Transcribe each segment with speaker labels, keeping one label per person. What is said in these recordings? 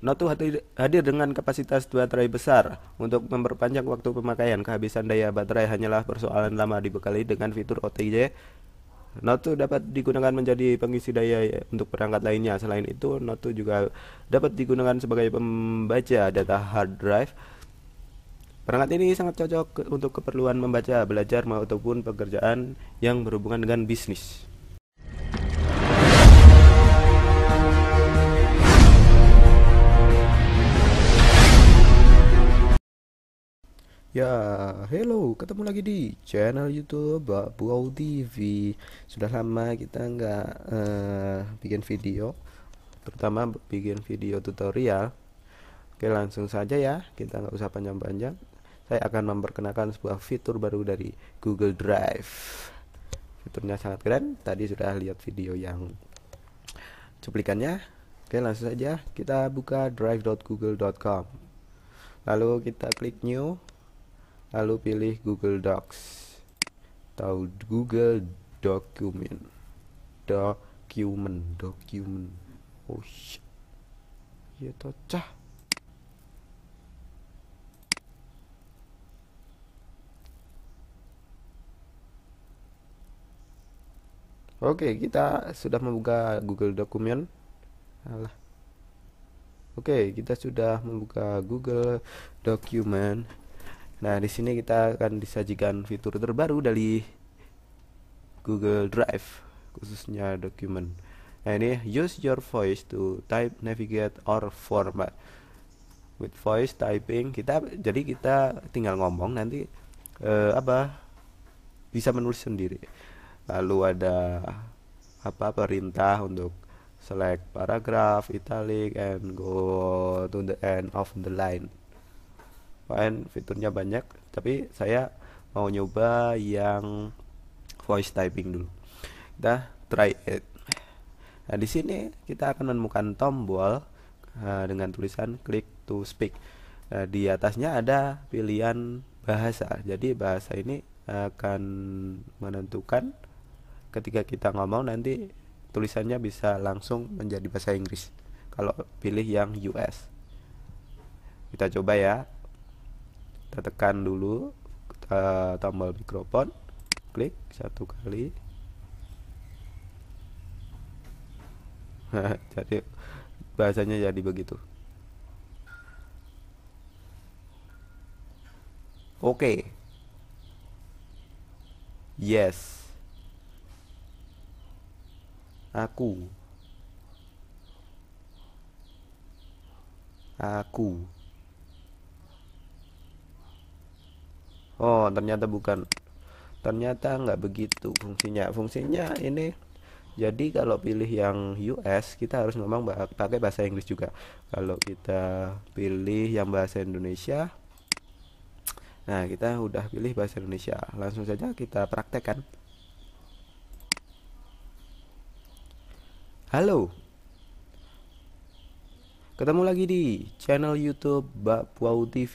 Speaker 1: Notu hadir dengan kapasitas baterai besar untuk memperpanjang waktu pemakaian. Kehabisan daya baterai hanyalah persoalan lama dibekali dengan fitur OTG. Notu dapat digunakan menjadi pengisi daya untuk perangkat lainnya. Selain itu, Notu juga dapat digunakan sebagai pembaca data hard drive. Perangkat ini sangat cocok untuk keperluan membaca, belajar maupun pekerjaan yang berhubungan dengan bisnis. Ya, hello, ketemu lagi di channel YouTube Babu TV. Sudah lama kita nggak uh, bikin video, terutama bikin video tutorial. Oke, langsung saja ya, kita nggak usah panjang-panjang. Saya akan memperkenalkan sebuah fitur baru dari Google Drive. Fiturnya sangat keren. Tadi sudah lihat video yang cuplikannya. Oke, langsung saja kita buka drive.google.com. Lalu kita klik new lalu pilih Google Docs atau Google Document, Document, Document. oh shit ya tocah Oke, kita sudah membuka Google Document. Alah. Oke, kita sudah membuka Google Document. Nah, di sini kita akan disajikan fitur terbaru dari Google Drive, khususnya dokumen. Nah, ini use your voice to type, navigate, or format. With voice typing, kita jadi kita tinggal ngomong nanti uh, apa bisa menulis sendiri. Lalu ada apa perintah untuk select paragraph, italic, and go to the end of the line lain fiturnya banyak tapi saya mau nyoba yang voice typing dulu kita try it nah di sini kita akan menemukan tombol uh, dengan tulisan click to speak nah, di atasnya ada pilihan bahasa jadi bahasa ini akan menentukan ketika kita ngomong nanti tulisannya bisa langsung menjadi bahasa Inggris kalau pilih yang US kita coba ya kita tekan dulu kita tombol mikrofon klik satu kali jadi bahasanya jadi begitu oke okay. yes aku aku oh ternyata bukan ternyata nggak begitu fungsinya fungsinya ini jadi kalau pilih yang US kita harus ngomong pakai bahasa Inggris juga kalau kita pilih yang bahasa Indonesia nah kita udah pilih bahasa Indonesia langsung saja kita praktekkan halo ketemu lagi di channel YouTube Mbak TV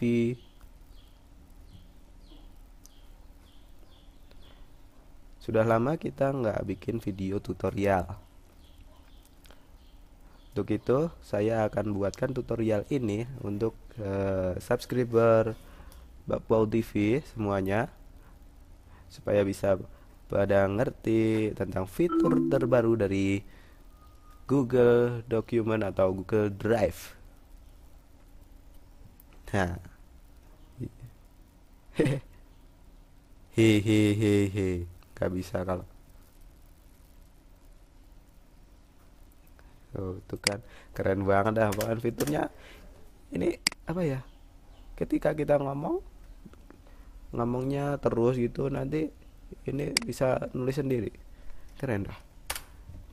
Speaker 1: Sudah lama kita nggak bikin video tutorial. Untuk itu, saya akan buatkan tutorial ini untuk uh, subscriber Bakpao TV semuanya supaya bisa pada ngerti tentang fitur terbaru dari Google Document atau Google Drive. Nah. Hehehehe. nggak bisa kalau oh, tuh kan keren banget dah bahkan fiturnya ini apa ya ketika kita ngomong ngomongnya terus gitu nanti ini bisa nulis sendiri keren dah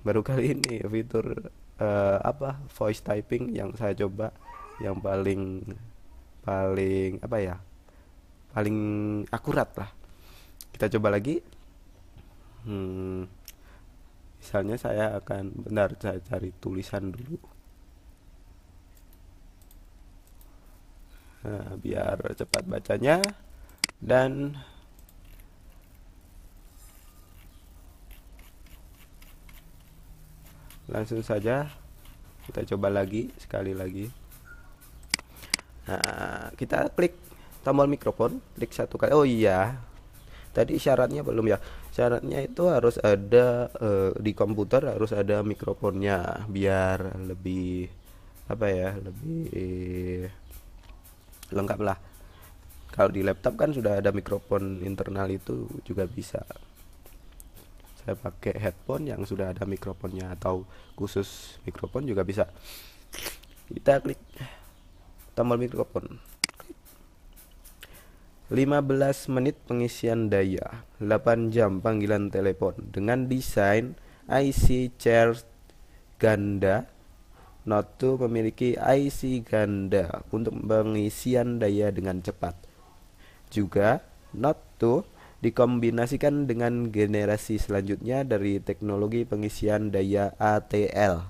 Speaker 1: baru kali ini fitur uh, apa voice typing yang saya coba yang paling paling apa ya paling akurat lah kita coba lagi hmm, misalnya saya akan benar saya cari tulisan dulu nah, biar cepat bacanya dan langsung saja kita coba lagi sekali lagi nah kita klik tombol mikrofon klik satu kali oh iya tadi syaratnya belum ya syaratnya itu harus ada uh, di komputer harus ada mikrofonnya biar lebih apa ya lebih lengkap lah kalau di laptop kan sudah ada mikrofon internal itu juga bisa saya pakai headphone yang sudah ada mikrofonnya atau khusus mikrofon juga bisa kita klik tombol mikrofon 15 menit pengisian daya, 8 jam panggilan telepon dengan desain IC chair ganda. Note 2 memiliki IC ganda untuk pengisian daya dengan cepat. Juga Note 2 dikombinasikan dengan generasi selanjutnya dari teknologi pengisian daya ATL.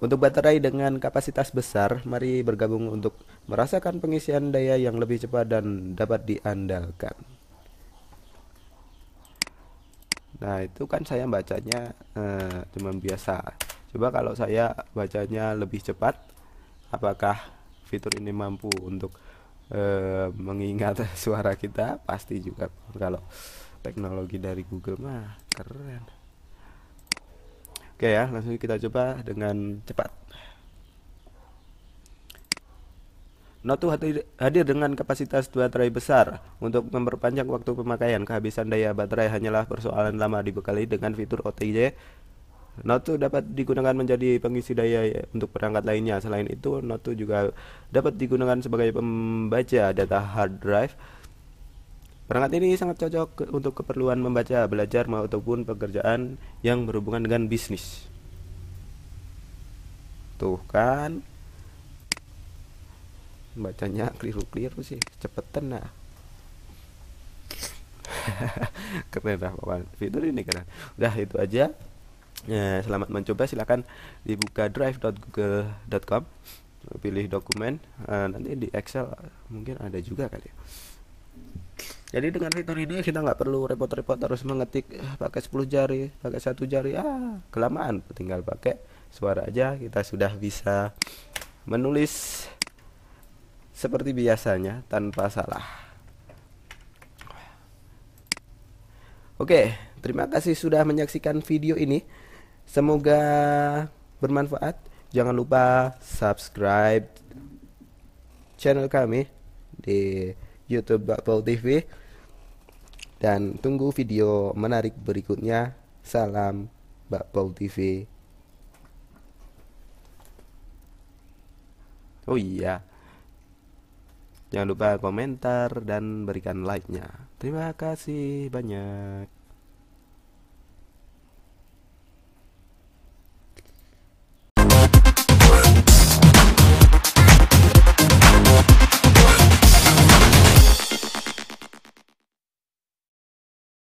Speaker 1: Untuk baterai dengan kapasitas besar, mari bergabung untuk merasakan pengisian daya yang lebih cepat dan dapat diandalkan. Nah, itu kan saya bacanya eh, cuma biasa. Coba kalau saya bacanya lebih cepat, apakah fitur ini mampu untuk eh, mengingat suara kita? Pasti juga kalau teknologi dari Google mah keren. Oke ya, langsung kita coba dengan cepat. Notu hadir dengan kapasitas baterai besar untuk memperpanjang waktu pemakaian. Kehabisan daya baterai hanyalah persoalan lama dibekali dengan fitur OTG. Notu dapat digunakan menjadi pengisi daya untuk perangkat lainnya. Selain itu, Notu juga dapat digunakan sebagai pembaca data hard drive Perangkat ini sangat cocok untuk keperluan membaca, belajar maupun pekerjaan yang berhubungan dengan bisnis. Tuh kan. Bacanya keliru-keliru sih, cepetan lah. keren lah pokoknya. Fitur ini keren. Udah itu aja. Ya, selamat mencoba Silakan dibuka drive.google.com pilih dokumen eh, nanti di Excel mungkin ada juga kali ya jadi dengan fitur ini kita nggak perlu repot-repot harus mengetik eh, pakai 10 jari pakai satu jari ah kelamaan tinggal pakai suara aja kita sudah bisa menulis seperti biasanya tanpa salah oke terima kasih sudah menyaksikan video ini semoga bermanfaat jangan lupa subscribe channel kami di YouTube Bakpol TV. Dan tunggu video menarik berikutnya. Salam Bakpol TV. Oh iya. Jangan lupa komentar dan berikan like-nya. Terima kasih banyak.